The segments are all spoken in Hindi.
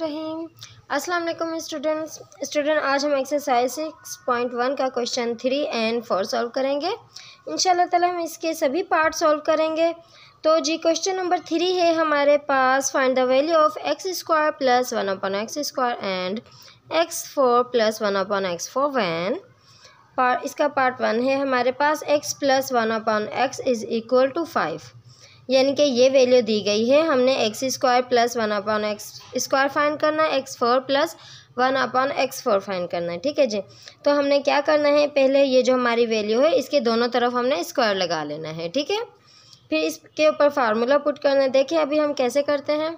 रहीम अस्सलाम वालेकुम स्टूडेंट्स स्टूडेंट आज हम एक्सरसाइज सिक्स पॉइंट वन का question three and four solve करेंगे इन ताला हम इसके सभी पार्ट सॉल्व करेंगे तो जी क्वेश्चन नंबर थ्री है हमारे पास find the value of x square plus one upon x square and x four plus one upon x four वैन पार इसका पार्ट वन है हमारे पास x plus one upon x is equal to five यानी कि ये वैल्यू दी गई है हमने x square plus one upon x square find करना है x four plus one upon x four find करना है ठीक है जी तो हमने क्या करना है पहले ये जो हमारी वैल्यू है इसके दोनों तरफ हमने स्क्वायर लगा लेना है ठीक है फिर इसके ऊपर फार्मूला पुट करना है देखिए अभी हम कैसे करते हैं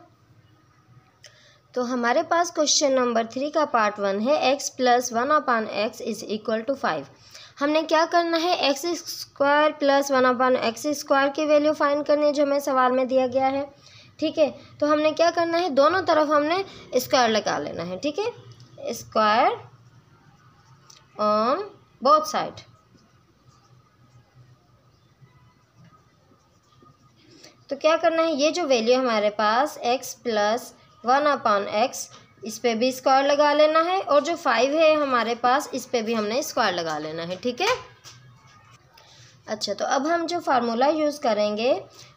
तो हमारे पास क्वेश्चन नंबर थ्री का पार्ट वन है x plus one upon x is equal to five हमने क्या करना है x square plus one upon x square की वैल्यू फाइंड करनी है जो हमें सवाल में दिया गया है ठीक है तो हमने क्या करना है दोनों तरफ हमने स्क्वायर लगा लेना है ठीक है स्क्वायर ऑन बोथ साइड तो क्या करना है ये जो वैल्यू हमारे पास x plus one upon x इस पर भी स्क्वायर लगा लेना है और जो फाइव है हमारे पास इस पर भी हमने स्क्वायर लगा लेना है ठीक है अच्छा तो अब हम जो फार्मूला यूज़ करेंगे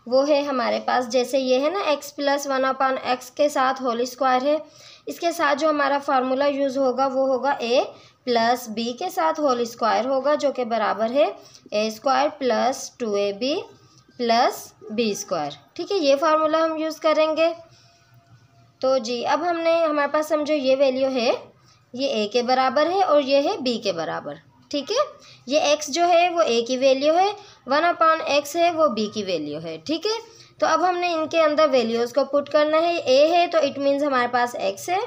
वो है हमारे पास जैसे ये है ना x plus one upon x के साथ होल स्क्वायर है इसके साथ जो हमारा फार्मूला यूज़ होगा वो होगा ए प्लस बी के साथ होल स्क्वायर होगा जो कि बराबर है a square plus two a b plus b square ठीक है ये फार्मूला हम यूज़ करेंगे तो जी अब हमने हमारे पास समझो ये वैल्यू है ये ए के बराबर है और ये है बी के बराबर ठीक है ये एक्स जो है वो ए की वैल्यू है वन अपॉन एक्स है वो बी की वैल्यू है ठीक है तो अब हमने इनके अंदर वैल्यूज़ को पुट करना है ए है तो इट मीन्स हमारे पास एक्स है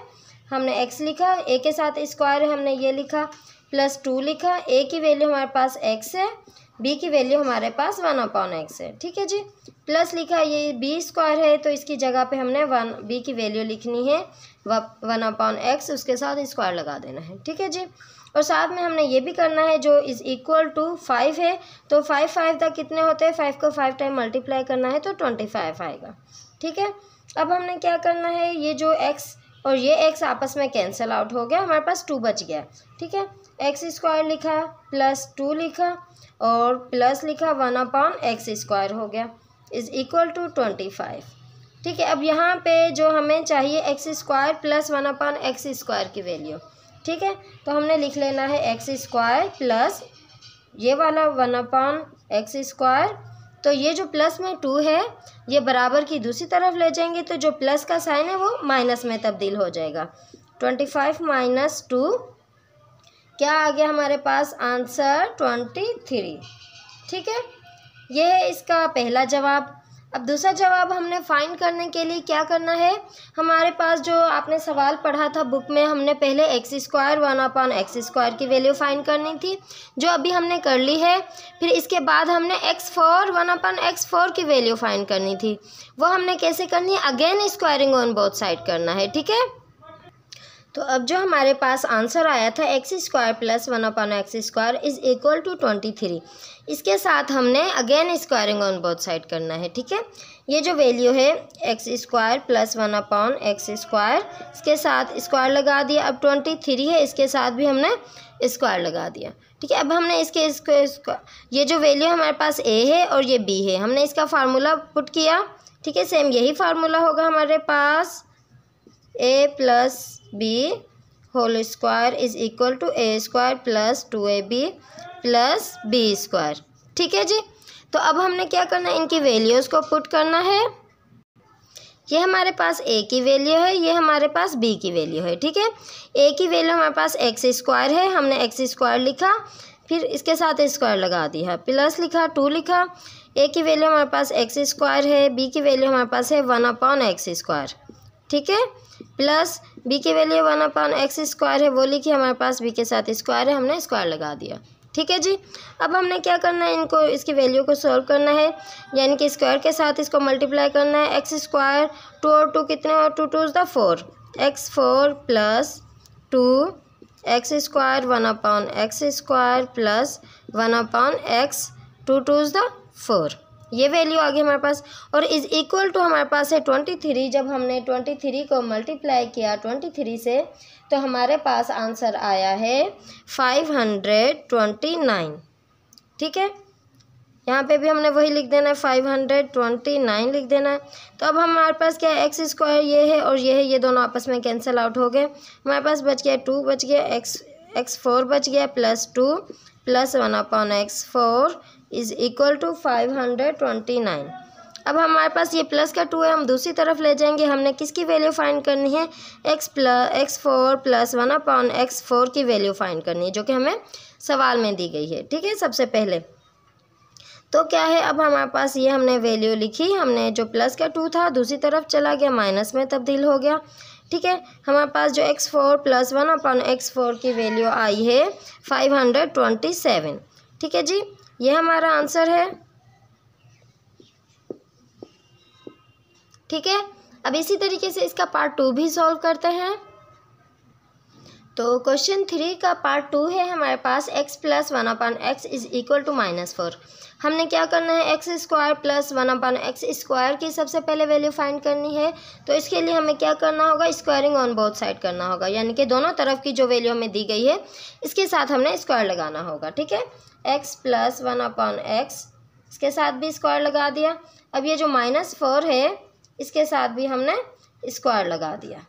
हमने एक्स लिखा ए के साथ स्क्वायर हमने ये लिखा प्लस टू लिखा ए की वैल्यू हमारे पास एक्स है बी की वैल्यू हमारे पास वन अपॉन एक्स है ठीक है जी प्लस लिखा ये बी स्क्वायर है तो इसकी जगह पे हमने वन बी की वैल्यू लिखनी है वन अपॉन एक्स उसके साथ स्क्वायर लगा देना है ठीक है जी और साथ में हमने ये भी करना है जो इज़ इक्वल टू फाइव है तो फाइव फाइव तक कितने होते हैं फाइव को फाइव टाइम मल्टीप्लाई करना है तो ट्वेंटी फाइव आएगा ठीक है अब हमने क्या करना है ये जो एक्स और ये एक्स आपस में कैंसिल आउट हो गया हमारे पास टू बच गया ठीक है एक्स स्क्वायर लिखा प्लस टू लिखा और प्लस लिखा वन अपॉन एक्स स्क्वायर हो गया is equal to twenty five ठीक है अब यहाँ पे जो हमें चाहिए x square plus one upon x square की वैल्यू ठीक है तो हमने लिख लेना है एक्स स्क्वायर प्लस ये वाला वन अपॉन एक्स स्क्वायर तो ये जो प्लस में टू है ये बराबर की दूसरी तरफ ले जाएंगे तो जो प्लस का साइन है वो माइनस में तब्दील हो जाएगा ट्वेंटी फाइव माइनस टू क्या आ गया हमारे पास आंसर ट्वेंटी थ्री ठीक है यह है इसका पहला जवाब अब दूसरा जवाब हमने फाइंड करने के लिए क्या करना है हमारे पास जो आपने सवाल पढ़ा था बुक में हमने पहले x square one upon x square की वैल्यू फाइंड करनी थी जो अभी हमने कर ली है फिर इसके बाद हमने x four one upon x four की वैल्यू फाइंड करनी थी वो हमने कैसे करनी है again squaring on both side करना है ठीक है तो अब जो हमारे पास आंसर आया था x square plus one upon x square is equal to twenty three इसके साथ हमने again squaring on both side करना है ठीक है ये जो वैल्यू है x square plus one upon x square इसके साथ स्क्वायर लगा दिया अब ट्वेंटी थ्री है इसके साथ भी हमने स्क्वायर लगा दिया ठीक है अब हमने इसके इसको ये जो वैल्यू हमारे पास ए है और ये बी है हमने इसका फार्मूला पुट किया ठीक है सेम यही फार्मूला होगा हमारे पास a plus b whole square is equal to a square plus two a b plus b square ठीक है जी तो अब हमने क्या करना है इनकी वैल्यूज़ को पुट करना है ये हमारे पास ए की वैल्यू है ये हमारे पास बी की वैल्यू है ठीक है ए की वैल्यू हमारे पास एक्स स्क्वायर है हमने एक्स स्क्वायर लिखा फिर इसके साथ स्क्वायर लगा दिया प्लस लिखा टू लिखा ए की वैल्यू हमारे पास एक्स स्क्वायर है बी की वैल्यू हमारे पास है वन अपॉन एक्स स्क्वायर ठीक है प्लस बी की value one upon x square है वो लिखी हमारे पास बी के साथ स्क्वायर है हमने स्क्वायर लगा दिया ठीक है जी अब हमने क्या करना है इनको इसकी वैल्यू को सॉल्व करना है यानी कि स्क्वायर के साथ इसको मल्टीप्लाई करना है एक्स स्क्वायर टू और टू कितने और two to the four x four plus two x square one upon x square plus one upon x two to the four ये वैल्यू आ गई हमारे पास और इज इक्वल टू हमारे पास है ट्वेंटी थ्री जब हमने ट्वेंटी थ्री को मल्टीप्लाई किया ट्वेंटी थ्री से तो हमारे पास आंसर आया है फाइव हंड्रेड ट्वेंटी नाइन ठीक है यहाँ पे भी हमने वही लिख देना है फाइव हंड्रेड ट्वेंटी नाइन लिख देना है तो अब हमारे पास क्या है एक्स स्क्वायर ये है और ये है ये दोनों आपस में कैंसिल आउट हो गए हमारे पास बच गया टू बच गया एक्स एक्स फोर बच गया plus two plus one upon x four is equal to five hundred twenty nine अब हमारे पास ये प्लस का टू है हम दूसरी तरफ ले जाएंगे हमने किसकी वैल्यू फाइंड करनी है x plus x four plus one upon x four की वैल्यू फाइंड करनी है जो कि हमें सवाल में दी गई है ठीक है सबसे पहले तो क्या है अब हमारे पास ये हमने वैल्यू लिखी हमने जो प्लस का टू था दूसरी तरफ चला गया माइनस में तब्दील हो गया ठीक है हमारे पास जो x four plus one upon x four की वैल्यू आई है फाइव हंड्रेड ट्वेंटी सेवन ठीक है जी यह हमारा आंसर है ठीक है अब इसी तरीके से इसका पार्ट टू भी सॉल्व करते हैं तो क्वेश्चन थ्री का पार्ट टू है हमारे पास x plus one upon x is equal to minus four हमने क्या करना है x square plus one upon x square की सबसे पहले वैल्यू फाइंड करनी है तो इसके लिए हमें क्या करना होगा स्क्वायरिंग ऑन बोथ साइड करना होगा यानी कि दोनों तरफ की जो वैल्यू हमें दी गई है इसके साथ हमने स्क्वायर लगाना होगा ठीक है x plus one upon x इसके साथ भी स्क्वायर लगा दिया अब ये जो माइनस फोर है इसके साथ भी हमने स्क्वायर लगा दिया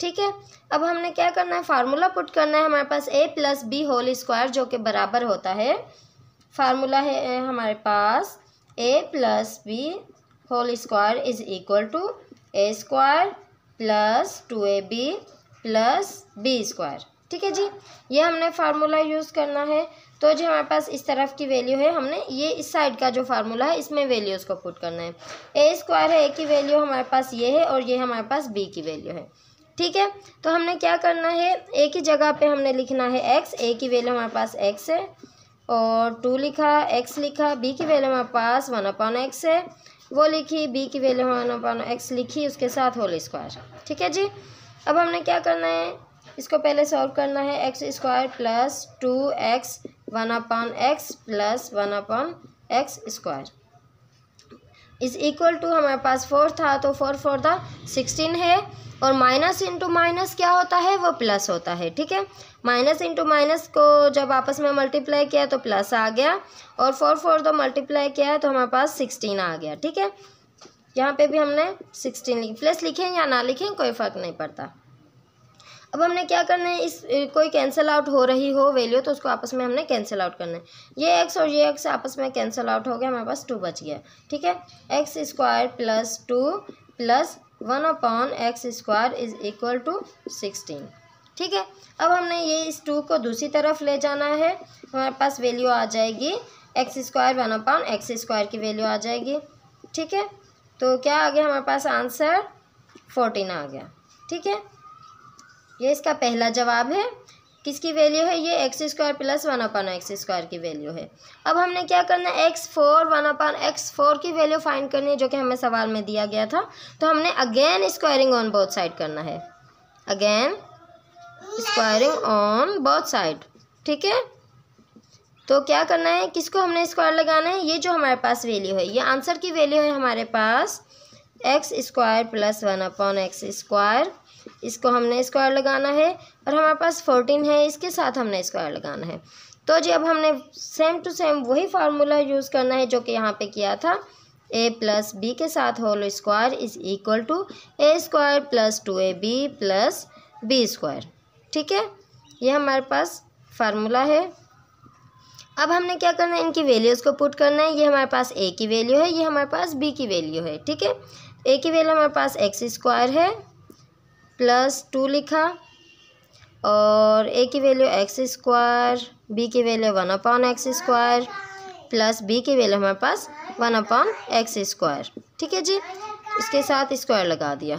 ठीक है अब हमने क्या करना है फार्मूला पुट करना है हमारे पास a plus b whole square जो कि बराबर होता है फार्मूला है हमारे पास a plus b whole square is equal to a square plus two a b plus b square ठीक है जी ये हमने फार्मूला यूज़ करना है तो जो हमारे पास इस तरफ की वैल्यू है हमने ये इस साइड का जो फार्मूला है इसमें वैल्यूज़ को पुट करना है ए स्क्वायर है ए की वैल्यू हमारे पास ये है और ये हमारे पास बी की वैल्यू है ठीक है तो हमने क्या करना है ए की जगह पे हमने लिखना है एक्स ए की वैल्यू हमारे पास एक्स है और टू लिखा एक्स लिखा बी की वैल्यू हमारे पास वन अपॉन एक्स है वो लिखी बी की वैल्यू वन अपॉन एक्स लिखी उसके साथ होल स्क्वायर ठीक है जी अब हमने क्या करना है इसको पहले सॉल्व करना है x square plus two x one upon x plus one upon x square is equal to हमारे पास फोर था तो फोर फोर था सिक्सटीन है और माइनस इंटू माइनस क्या होता है वो प्लस होता है ठीक है माइनस इंटू माइनस को जब आपस में मल्टीप्लाई किया तो प्लस आ गया और फोर फोर तो मल्टीप्लाई किया है तो हमारे पास सिक्सटीन आ गया ठीक है यहाँ पे भी हमने सिक्सटीन लिखी प्लस लिखें या ना लिखें कोई फ़र्क नहीं पड़ता अब हमने क्या करना है इस कोई कैंसिल आउट हो रही हो वैल्यू तो उसको आपस में हमने कैंसिल आउट करना है ये एक्स और ये एक्स आपस में कैंसिल आउट हो गया हमारे पास टू बच गया ठीक है x square plus two plus one upon x square is equal to sixteen ठीक है अब हमने ये इस टू को दूसरी तरफ ले जाना है हमारे पास वैल्यू आ जाएगी x square one upon x square की वैल्यू आ जाएगी ठीक है तो क्या आ गया हमारे पास आंसर फोर्टीन आ गया ठीक है ये इसका पहला जवाब है किसकी वैल्यू है ये x square plus one upon x square की वैल्यू है अब हमने क्या करना है x four one upon x four की वैल्यू फाइंड करनी है जो कि हमें सवाल में दिया गया था तो हमने again squaring on both side करना है again squaring on both side ठीक है तो क्या करना है किसको हमने स्क्वायर लगाना है ये जो हमारे पास वैल्यू है ये आंसर की वैल्यू है हमारे पास x square plus one upon x square इसको हमने स्क्वायर लगाना है और हमारे पास फोर्टीन है इसके साथ हमने स्क्वायर लगाना है तो जी अब हमने सेम टू सेम वही फार्मूला यूज़ करना है जो कि यहाँ पे किया था ए प्लस बी के साथ whole square is equal to a square plus two a b plus b square ठीक है ये हमारे पास फार्मूला है अब हमने क्या करना है इनकी वैल्यूज़ को पुट करना है ये हमारे पास ए की वैल्यू है ये हमारे पास बी की वैल्यू है ठीक है ए की वैल्यू हमारे पास एक्स स्क्वायर है प्लस टू लिखा और ए की वैल्यू एक्स स्क्वायर बी की value one upon x square plus b की वैल्यू हमारे पास वन अपॉन एक्स स्क्वायर ठीक है जी इसके साथ स्क्वायर लगा दिया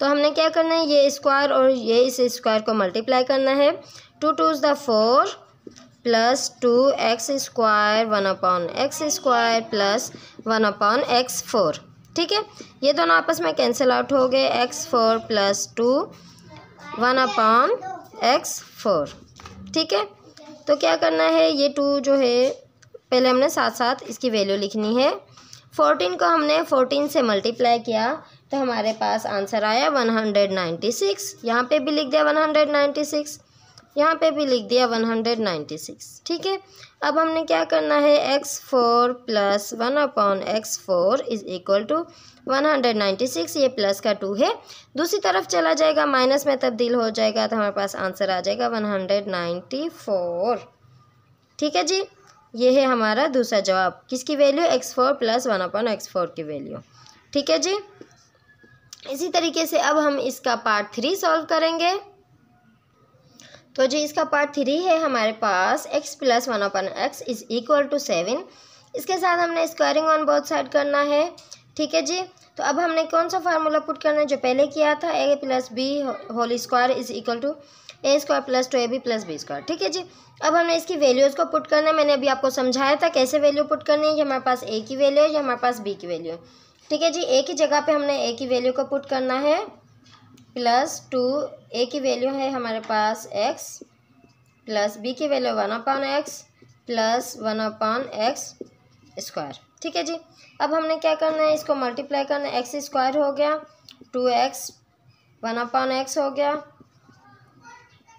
तो हमने क्या करना है ये स्क्वायर और ये इस स्क्वायर को मल्टीप्लाई करना है two two is the four plus two x square one upon x square plus one upon x four ठीक है ये दोनों आपस में कैंसिल आउट हो गए x four plus two one upon x four ठीक है तो क्या करना है ये टू जो है पहले हमने साथ साथ इसकी वैल्यू लिखनी है फोर्टीन को हमने फोर्टीन से मल्टीप्लाई किया तो हमारे पास आंसर आया वन हंड्रेड नाइन्टी सिक्स यहाँ पर भी लिख दिया वन हंड्रेड नाइन्टी सिक्स यहाँ पे भी लिख दिया वन हंड्रेड नाइन्टी सिक्स ठीक है अब हमने क्या करना है x four plus one upon x four is equal to one hundred ninety six ये प्लस का टू है दूसरी तरफ चला जाएगा माइनस में तब्दील हो जाएगा तो हमारे पास आंसर आ जाएगा वन हंड्रेड नाइन्टी फोर ठीक है जी ये है हमारा दूसरा जवाब किसकी value x four plus one upon x four की वैल्यू ठीक है जी इसी तरीके से अब हम इसका पार्ट थ्री सॉल्व करेंगे तो जी इसका पार्ट थ्री है हमारे पास x plus one upon x is equal to seven इसके साथ हमने स्क्वायरिंग ऑन बोथ साइड करना है ठीक है जी तो अब हमने कौन सा फार्मूला पुट करना है जो पहले किया था a plus b whole square is equal to a square plus two a b plus b square ठीक है जी अब हमने इसकी वैल्यूज़ को पुट करना है मैंने अभी आपको समझाया था कैसे वैल्यू पुट करनी है ये हमारे पास ए की वैल्यू है या हमारे पास बी की वैल्यू है ठीक है जी ए की जगह पे हमने ए की वैल्यू को पुट करना है प्लस टू ए की वैल्यू है हमारे पास एक्स प्लस बी की value one upon x plus one upon x square ठीक है जी अब हमने क्या करना है इसको मल्टीप्लाई करना है एक्स स्क्वायर हो गया two x one upon x हो गया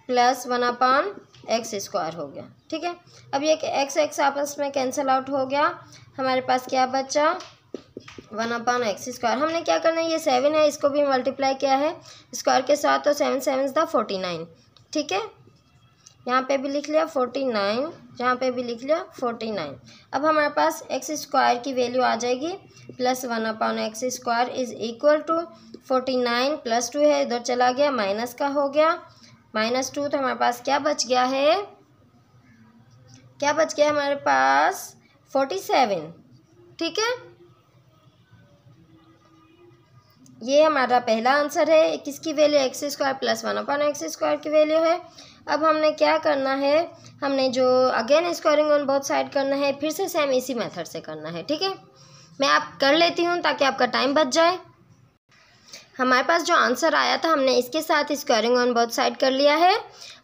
plus one upon x square हो गया ठीक है अब ये एक्स एक्स आपस में कैंसिल आउट हो गया हमारे पास क्या बचा वन अपान एक्स स्क्वायर हमने क्या करना है ये सेवन है इसको भी मल्टीप्लाई किया है स्क्वायर के साथ तो सेवन सेवन था फोर्टी नाइन ठीक है यहाँ पे भी लिख लिया फोर्टी नाइन यहाँ पे भी लिख लिया फोर्टी नाइन अब हमारे पास एक्स स्क्वायर की वैल्यू आ जाएगी plus one upon x square is equal to forty nine plus two है इधर चला गया माइनस का हो गया माइनस टू तो हमारे पास क्या बच गया है क्या बच गया हमारे पास फोर्टी सेवन ठीक है ये हमारा पहला आंसर है किसकी value x square plus one upon x square की वैल्यू है अब हमने क्या करना है हमने जो अगेन स्क्वायरिंग ऑन बहुत साइड करना है फिर से सेम इसी मेथड से करना है ठीक है मैं आप कर लेती हूँ ताकि आपका टाइम बच जाए हमारे पास जो आंसर आया था हमने इसके साथ स्क्वायरिंग ऑन बोथ साइड कर लिया है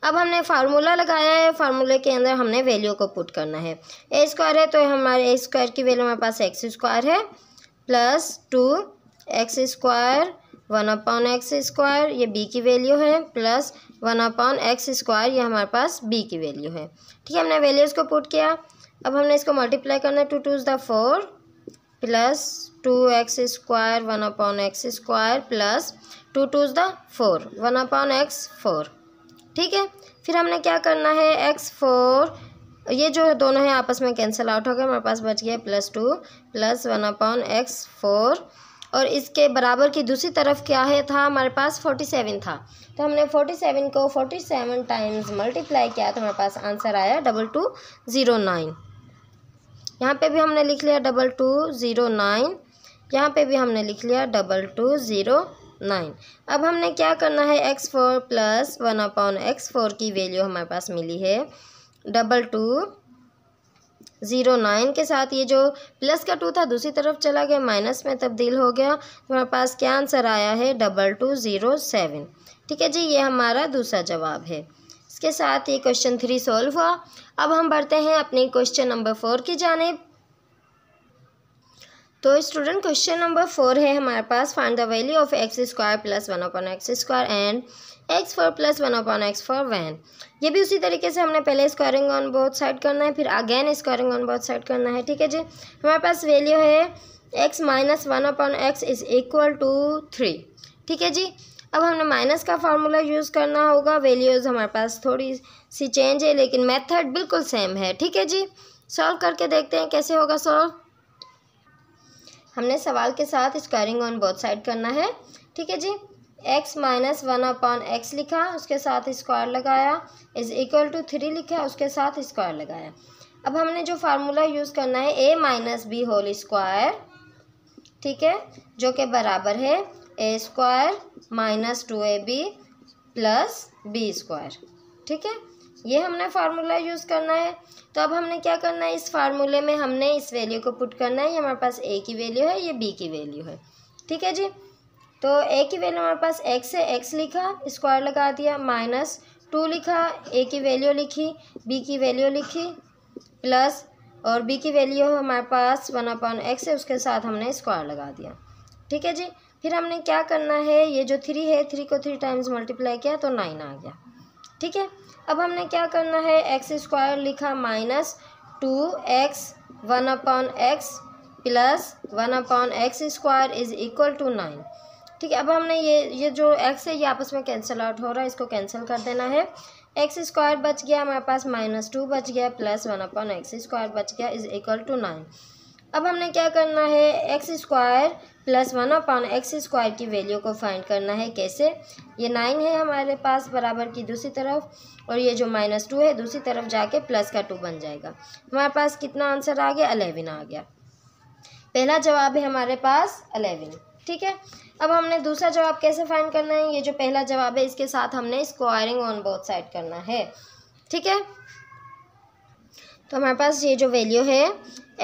अब हमने फार्मूला लगाया है फार्मूले के अंदर हमने वैल्यू को पुट करना है ए स्क्वायर है तो हमारे ए स्क्वायर की वैल्यू हमारे पास एक्स स्क्वायर है plus two x square one upon x square ये बी की वैल्यू है plus one upon x square ये हमारे पास बी की वैल्यू है ठीक है हमने वैल्यूज़ को पुट किया अब हमने इसको मल्टीप्लाई करना है two to the four plus two x square one upon x square plus two twos the four one upon x four ठीक है फिर हमने क्या करना है एक्स फोर ये जो दोनों हैं आपस में कैंसिल आउट हो गया हमारे पास बच गया plus two plus one upon x four और इसके बराबर की दूसरी तरफ क्या है था हमारे पास फोर्टी सेवन था तो हमने फोर्टी सेवन को फोर्टी सेवन टाइम्स मल्टीप्लाई किया तो हमारे पास आंसर आया डबल टू ज़ीरो नाइन यहाँ पे भी हमने लिख लिया डबल टू ज़ीरो नाइन यहाँ पे भी हमने लिख लिया डबल टू ज़ीरो नाइन अब हमने क्या करना है x four plus one upon x four की वैल्यू हमारे पास मिली है डबल टू ज़ीरो नाइन के साथ ये जो प्लस का टू था दूसरी तरफ चला गया माइनस में तब्दील हो गया हमारे पास क्या आंसर आया है डबल टू ज़ीरो सेवन ठीक है जी ये हमारा दूसरा जवाब है इसके साथ ये क्वेश्चन थ्री सॉल्व हुआ अब हम बढ़ते हैं अपने क्वेश्चन नंबर फोर की जानेब तो स्टूडेंट क्वेश्चन नंबर फोर है हमारे पास find the value of x square plus one upon x square and x four plus one upon x four वैन ये भी उसी तरीके से हमने पहले स्क्वायरिंग ऑन बोथ साइड करना है फिर again squaring on both side करना है ठीक है जी हमारे पास वैल्यू है x minus one upon x is equal to three ठीक है जी अब हमने माइनस का फार्मूला यूज़ करना होगा वैल्यूज़ हमारे पास थोड़ी सी चेंज है लेकिन मेथड बिल्कुल सेम है ठीक है जी सॉल्व करके देखते हैं कैसे होगा सॉल्व हमने सवाल के साथ स्क्वायरिंग ऑन बोथ साइड करना है ठीक है जी x minus one upon x लिखा उसके साथ स्क्वायर लगाया इज इक्वल टू थ्री लिखा उसके साथ स्क्वायर लगाया अब हमने जो फार्मूला यूज़ करना है a minus b whole square ठीक है जो कि बराबर है a square minus two a b plus b square ठीक है ये हमने फार्मूला यूज़ करना है तो अब हमने क्या करना है इस फार्मूले में हमने इस वैल्यू को पुट करना है ये हमारे पास ए की वैल्यू है ये बी की वैल्यू है ठीक है जी तो ए की वैल्यू हमारे पास एक्स है एक्स लिखा स्क्वायर लगा दिया माइनस टू लिखा ए की वैल्यू लिखी बी की वैल्यू लिखी प्लस और बी की वैल्यू हमारे पास वन अपॉन एक्स है उसके साथ हमने स्क्वायर लगा दिया ठीक है जी फिर हमने क्या करना है ये जो थ्री है थ्री को थ्री टाइम्स मल्टीप्लाई किया तो नाइन आ गया ठीक है अब हमने क्या करना है एक्स स्क्वायर लिखा minus two x one upon x plus one upon x square is equal to nine ठीक है अब हमने ये ये जो एक्स है ये आपस में कैंसिल आउट हो रहा है इसको कैंसिल कर देना है एक्स स्क्वायर बच गया हमारे पास माइनस टू बच गया plus one upon x square बच गया इज इक्वल टू नाइन अब हमने क्या करना है x square plus one upon x square की वैल्यू को फाइंड करना है कैसे ये नाइन है हमारे पास बराबर की दूसरी तरफ और ये जो माइनस टू है दूसरी तरफ जाके प्लस का टू बन जाएगा हमारे पास कितना आंसर आ गया अलेवन आ गया पहला जवाब है हमारे पास अलेवन ठीक है अब हमने दूसरा जवाब कैसे फाइंड करना है ये जो पहला जवाब है इसके साथ हमने स्क्वायरिंग ऑन बोथ साइड करना है ठीक है तो हमारे पास ये जो वैल्यू है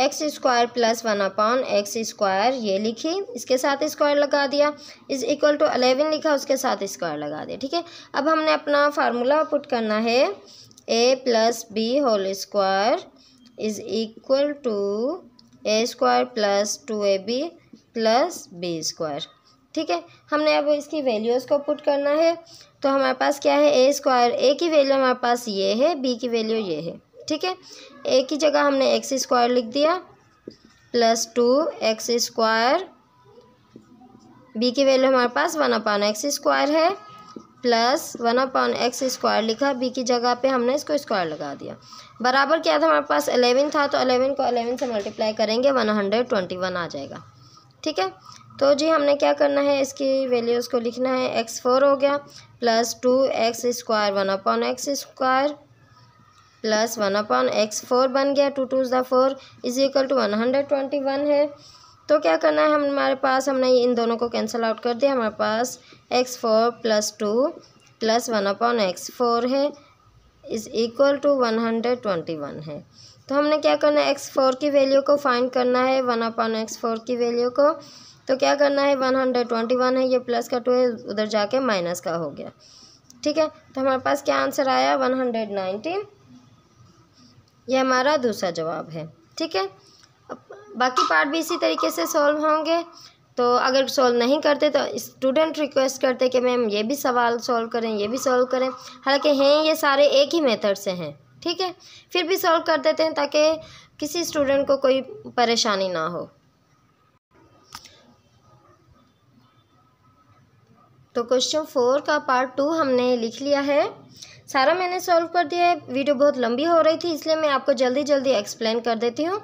x square plus one upon x square ये लिखी इसके साथ स्क्वायर लगा दिया इज इक्वल टू अलेवन लिखा उसके साथ स्क्वायर लगा दिया ठीक है अब हमने अपना फार्मूला पुट करना है a plus b whole square is equal to a square plus two a b plus b square ठीक है हमने अब इसकी वैल्यूज़ को पुट करना है तो हमारे पास क्या है ए स्क्वायर ए की वैल्यू हमारे पास ये है बी की वैल्यू ये है ठीक है ए की जगह हमने एक्स स्क्वायर लिख दिया plus two x square b की वैल्यू हमारे पास वन अपॉन एक्स स्क्वायर है plus one upon x square लिखा बी की जगह पे हमने इसको स्क्वायर लगा दिया बराबर क्या था हमारे पास अलेवन था तो अलेवन को अलेवन से मल्टीप्लाई करेंगे वन हंड्रेड ट्वेंटी वन आ जाएगा ठीक है तो जी हमने क्या करना है इसकी वैल्यूज़ को लिखना है एक्स फोर हो गया plus two x square one upon x square plus one upon x four बन गया two to the four is equal to one hundred twenty one है तो क्या करना है हमारे पास हमने इन दोनों को कैंसिल आउट कर दिया हमारे पास x four plus two plus one upon x four है is equal to one hundred twenty one है तो हमने क्या करना है एक्स फोर की वैल्यू को फाइंड करना है वन अपॉन एक्स फोर की वैल्यू को तो क्या करना है वन हंड्रेड ट्वेंटी वन है ये प्लस का टू है उधर जाके माइनस का हो गया ठीक है तो हमारे पास क्या आंसर आया वन हंड्रेड नाइनटीन ये हमारा दूसरा जवाब है ठीक है बाकी पार्ट भी इसी तरीके से सॉल्व होंगे तो अगर सॉल्व नहीं करते तो स्टूडेंट रिक्वेस्ट करते कि मैम ये भी सवाल सॉल्व करें ये भी सॉल्व करें हालांकि हैं ये सारे एक ही मेथड से हैं ठीक है फिर भी सॉल्व कर देते हैं ताकि किसी स्टूडेंट को कोई परेशानी ना हो तो क्वेश्चन फोर का पार्ट टू हमने लिख लिया है सारा मैंने सॉल्व कर दिया है वीडियो बहुत लंबी हो रही थी इसलिए मैं आपको जल्दी जल्दी एक्सप्लेन कर देती हूँ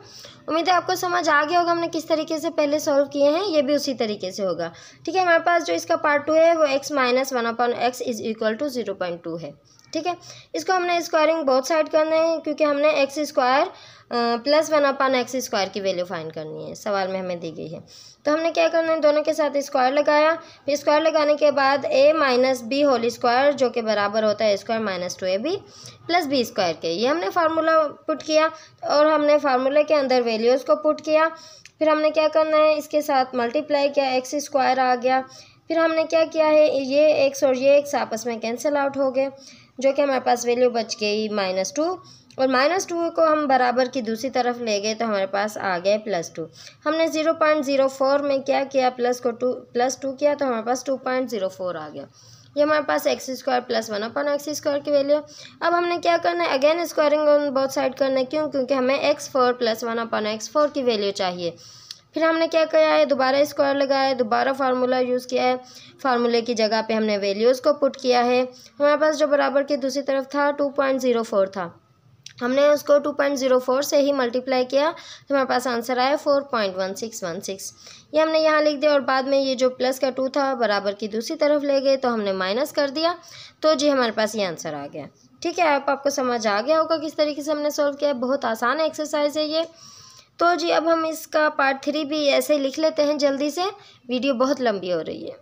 उम्मीद है आपको समझ आ गया होगा हमने किस तरीके से पहले सॉल्व किए हैं ये भी उसी तरीके से होगा ठीक है हमारे पास जो इसका पार्ट टू है वो x minus one upon x is equal to zero point two है ठीक है इसको हमने स्क्वायरिंग बहुत साइड करना है क्योंकि हमने x square plus one upon x square की वैल्यू फाइंड करनी है सवाल में हमें दी गई है तो हमने क्या करना है दोनों के साथ स्क्वायर लगाया फिर स्क्वायर लगाने के बाद a minus b whole square जो कि बराबर होता है square minus two a b plus b square के ये हमने फार्मूला पुट किया और हमने फार्मूला के अंदर वैल्यूज़ को पुट किया फिर हमने क्या करना है इसके साथ मल्टीप्लाई किया एक्स स्क्वायर आ गया फिर हमने क्या किया है ये एक्स और ये एक्स आपस में कैंसिल आउट हो गए जो कि हमारे पास वैल्यू बच गई माइनस टू और माइनस टू को हम बराबर की दूसरी तरफ ले गए तो हमारे पास आ गए प्लस टू हमने ज़ीरो पॉइंट ज़ीरो फोर में क्या किया प्लस को टू प्लस टू किया तो हमारे पास टू पॉइंट ज़ीरो फोर आ गया ये हमारे पास x square plus one upon x square की वैल्यू अब हमने क्या करना है again squaring on both side करना है क्यों क्योंकि हमें x four plus one upon x four की वैल्यू चाहिए फिर हमने क्या किया है दोबारा स्क्वायर लगाया दोबारा फार्मूला यूज़ किया है फार्मूले की जगह पे हमने वैल्यूज़ को पुट किया है हमारे पास जो बराबर की दूसरी तरफ था टू पॉइंट ज़ीरो फोर था हमने उसको टू पॉइंट ज़ीरो फोर से ही मल्टीप्लाई किया तो हमारे पास आंसर आया four point one six one six ये हमने यहाँ लिख दिया और बाद में ये जो प्लस का टू था बराबर की दूसरी तरफ ले गए तो हमने माइनस कर दिया तो जी हमारे पास ये आंसर आ गया ठीक है आप आपको समझ आ गया होगा किस तरीके से हमने सॉल्व किया बहुत आसान एक्सरसाइज है ये तो जी अब हम इसका पार्ट थ्री भी ऐसे लिख लेते हैं जल्दी से वीडियो बहुत लंबी हो रही है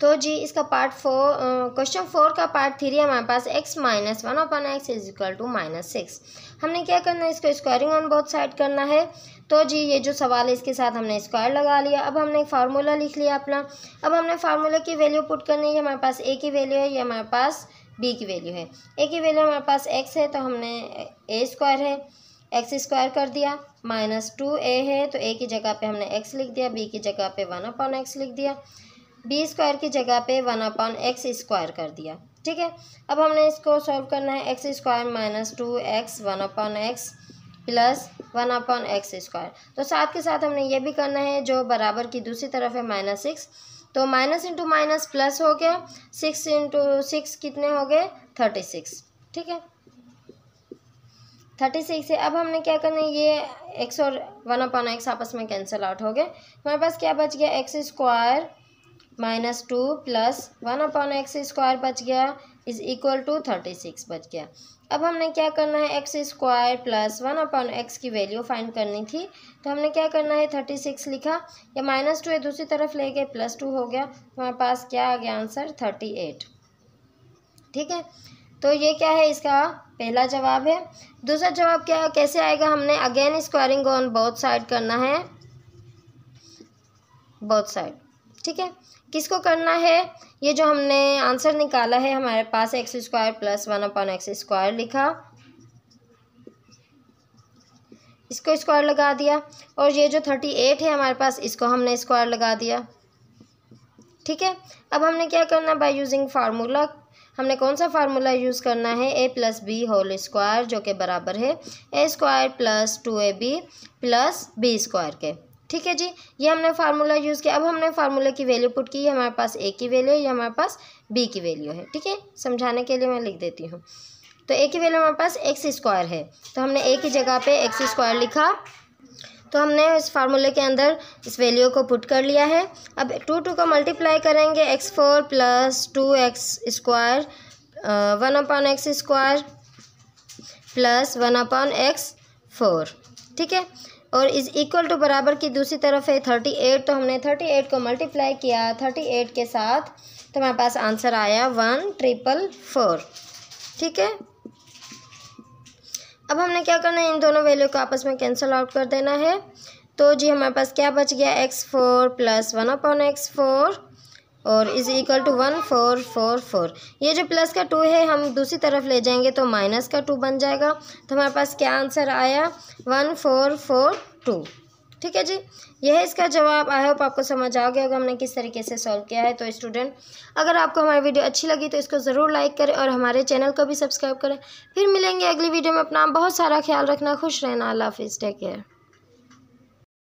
तो जी इसका पार्ट फोर क्वेश्चन फोर का पार्ट थ्री हमारे पास x minus one upon x is equal to minus six हमने क्या करना है इसको स्क्वायरिंग ऑन बोथ साइड करना है तो जी ये जो सवाल है इसके साथ हमने स्क्वायर लगा लिया अब हमने एक फार्मूला लिख लिया अपना अब हमने फार्मूला की वैल्यू पुट करनी है हमारे पास ए की वैल्यू है ये हमारे पास बी की वैल्यू है ए की वैल्यू हमारे पास एक्स है तो हमने ए स्क्वायर है एक्स स्क्वायर कर दिया माइनस टू ए है तो ए की जगह पे हमने एक्स लिख दिया बी की जगह पे वन अपॉन एक्स लिख दिया बी स्क्वायर की जगह पे वन अपॉन एक्स स्क्वायर कर दिया ठीक है अब हमने इसको सॉल्व करना है x square minus two x one upon x plus one upon x square तो साथ के साथ हमने ये भी करना है जो बराबर की दूसरी तरफ है माइनस सिक्स तो माइनस इंटू माइनस प्लस हो गया सिक्स इंटू सिक्स कितने हो गए थर्टी सिक्स ठीक है थर्टी सिक्स है अब हमने क्या करना है ये एक्स और वन अपन एक्स आपस में कैंसिल आउट हो गए हमारे पास क्या बच गया x square minus two plus one upon x square बच गया is equal to thirty six बच गया अब हमने क्या करना है x square plus one upon x की वैल्यू फाइंड करनी थी तो हमने क्या करना है थर्टी सिक्स लिखा या माइनस टू है दूसरी तरफ ले गए प्लस टू हो गया हमारे पास क्या आ गया आंसर थर्टी एट ठीक है तो ये क्या है इसका पहला जवाब है दूसरा जवाब क्या कैसे आएगा हमने again squaring on both side करना है बोथ साइड ठीक है किसको करना है ये जो हमने आंसर निकाला है हमारे पास x square plus one upon x square लिखा इसको स्क्वायर लगा दिया और ये जो थर्टी एट है हमारे पास इसको हमने स्क्वायर लगा दिया ठीक है अब हमने क्या करना बाय यूजिंग फार्मूला हमने कौन सा फार्मूला यूज़ करना है a plus b whole square जो के बराबर है a square plus two a b plus b square के ठीक है जी ये हमने फार्मूला यूज़ किया अब हमने फार्मूले की वैल्यू पुट की हमारे पास ए की वैल्यू है ये हमारे पास बी की वैल्यू है ठीक है समझाने के लिए मैं लिख देती हूँ तो ए की वैल्यू हमारे पास एक्स स्क्वायर है तो हमने ए की जगह पे एक्स स्क्वायर लिखा तो हमने इस फार्मूले के अंदर इस वैल्यू को पुट कर लिया है अब टू टू को मल्टीप्लाई करेंगे x four plus two x square one upon x square plus one upon x four ठीक है और इज इक्वल टू बराबर की दूसरी तरफ है थर्टी एट तो हमने थर्टी एट को मल्टीप्लाई किया थर्टी एट के साथ तो हमारे पास आंसर आया वन ट्रिपल फोर ठीक है अब हमने क्या करना है इन दोनों वैल्यू को आपस में कैंसिल आउट कर देना है तो जी हमारे पास क्या बच गया x four plus one upon x four और is equal to one four four four ये जो प्लस का टू है हम दूसरी तरफ ले जाएंगे तो माइनस का टू बन जाएगा तो हमारे पास क्या आंसर आया वन फोर फोर टू ठीक है जी यह इसका जवाब आई होप आपको समझ आ गया होगा हमने किस तरीके से सॉल्व किया है तो स्टूडेंट अगर आपको हमारी वीडियो अच्छी लगी तो इसको ज़रूर लाइक करें और हमारे चैनल को भी सब्सक्राइब करें फिर मिलेंगे अगली वीडियो में अपना बहुत सारा ख्याल रखना खुश रहना अल्लाह हाफिज़ टेक केयर